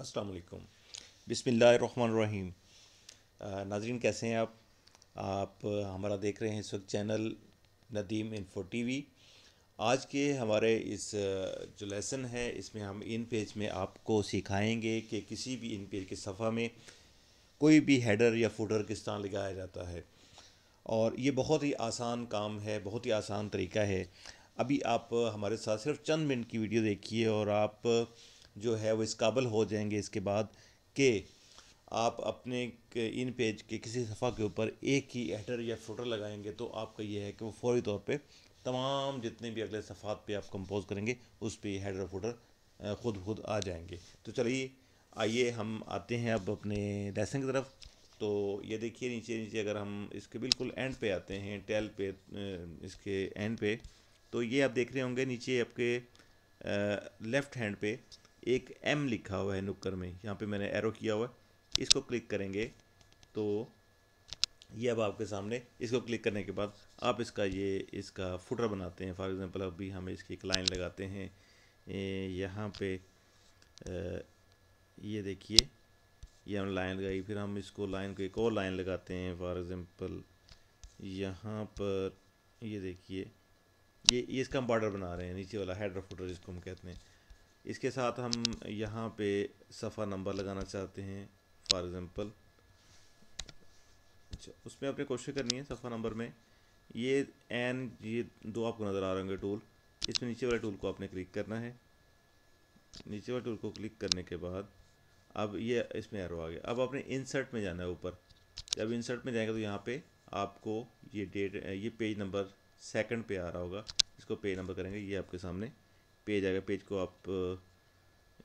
अस्सलाम वालेकुम रहीम नाजरीन कैसे हैं आप आप हमारा देख रहे हैं इस वक्त चैनल नदीम इन्फो टीवी आज के हमारे इस जो लेसन है इसमें हम इन पेज में आपको सिखाएंगे कि किसी भी इन पेज के सफ़ा में कोई भी हेडर या फूडर किस तरह लगाया जाता है और ये बहुत ही आसान काम है बहुत ही आसान तरीका है अभी आप हमारे साथ सिर्फ चंद मिनट की वीडियो देखिए और आप जो है वो इस काबल हो जाएंगे इसके बाद कि आप अपने इन पेज के किसी सफ़ा के ऊपर एक ही एडर या फोटो लगाएंगे तो आपका यह है कि वो फौरी तौर पे तमाम जितने भी अगले सफ़ात पे आप कंपोज करेंगे उस पर हेडर फोटर ख़ुद खुद आ जाएंगे तो चलिए आइए हम आते हैं अब अपने लहसन की तरफ तो ये देखिए नीचे नीचे अगर हम इसके बिल्कुल एंड पे आते हैं टेल पे इसके एंड पे तो ये आप देख रहे होंगे नीचे आपके लेफ़्ट हैंड पे एक एम लिखा हुआ है नुक्कर में यहाँ पे मैंने एरो किया हुआ है इसको क्लिक करेंगे तो ये अब आपके सामने इसको क्लिक करने के बाद आप इसका ये इसका फुटर बनाते हैं फॉर एग्ज़ाम्पल अभी हम इसकी एक लाइन लगाते हैं यहाँ पे ये देखिए ये हम लाइन लगाई फिर हम इसको लाइन को एक और लाइन लगाते हैं फॉर एग्ज़ाम्पल यहाँ पर ये देखिए ये इसका हम बॉर्डर बना रहे हैं नीचे वाला हेडर फुटर जिसको हम कहते हैं इसके साथ हम यहाँ पे सफ़ा नंबर लगाना चाहते हैं फॉर एग्ज़ाम्पल अच्छा उसमें आपने कोशिश करनी है सफ़ा नंबर में ये एन ये दो आपको नज़र आ रहे होंगे टूल इसमें नीचे वाले टूल को आपने क्लिक करना है नीचे वाले टूल को क्लिक करने के बाद अब ये इसमें एरो आ गया अब आपने इंसर्ट में जाना है ऊपर जब इंसर्ट में जाएंगे तो यहाँ पे आपको ये डेट ये पेज नंबर सेकंड पे आ रहा होगा इसको पेज नंबर करेंगे ये आपके सामने पेज आ गया पेज को आप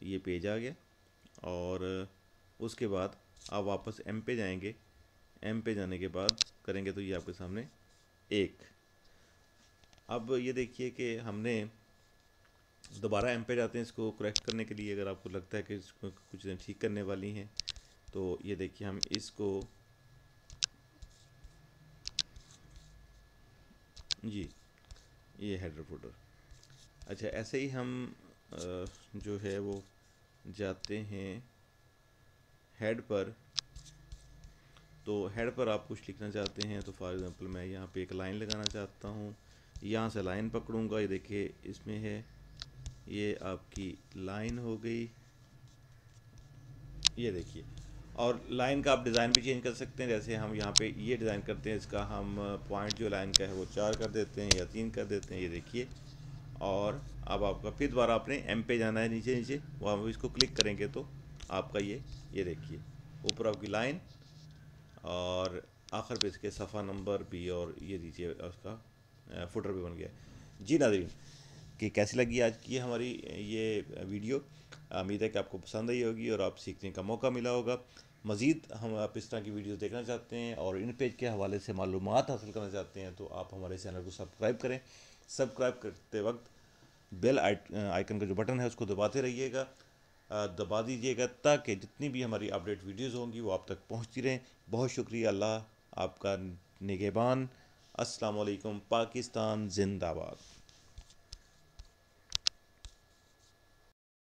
ये पेज आ गया और उसके बाद आप वापस एम पे जाएंगे एम पे जाने के बाद करेंगे तो ये आपके सामने एक अब ये देखिए कि हमने दोबारा एम पे जाते हैं इसको करेक्ट करने के लिए अगर आपको लगता है कि इसको कुछ ठीक करने वाली हैं तो ये देखिए हम इसको जी ये हेडर फोटर अच्छा ऐसे ही हम जो है वो जाते हैं हेड पर तो हेड पर आप कुछ लिखना चाहते हैं तो फॉर एग्ज़ाम्पल मैं यहाँ पे एक लाइन लगाना चाहता हूँ यहाँ से लाइन पकड़ूँगा ये देखिए इसमें है ये आपकी लाइन हो गई ये देखिए और लाइन का आप डिज़ाइन भी चेंज कर सकते हैं जैसे हम यहाँ पे ये डिज़ाइन करते हैं इसका हम पॉइंट जो लाइन का है वो चार कर देते हैं या तीन कर देते हैं ये देखिए और अब आपका फिर दोबारा आपने एम पे जाना है नीचे नीचे वहाँ पर इसको क्लिक करेंगे तो आपका ये ये देखिए ऊपर आपकी लाइन और आखिर पे इसके सफ़ा नंबर भी और ये दीजिए उसका फुटर भी बन गया जी नादरीन कि कैसी लगी आज की हमारी ये वीडियो उम्मीद है कि आपको पसंद आई होगी और आप सीखने का मौका मिला होगा मज़ीद हम आप इस तरह की वीडियो देखना चाहते हैं और इन पेज के हवाले से मालूम हासिल करना चाहते हैं तो आप हमारे चैनल को सब्सक्राइब करें सब्सक्राइब करते वक्त बेल आइकन का जो बटन है उसको दबाते रहिएगा दबा दीजिएगा ताकि जितनी भी हमारी अपडेट वीडियोस होंगी वो आप तक पहुंचती रहें बहुत शुक्रिया अल्लाह आपका निगेबान अस्सलाम वालेकुम पाकिस्तान जिंदाबाद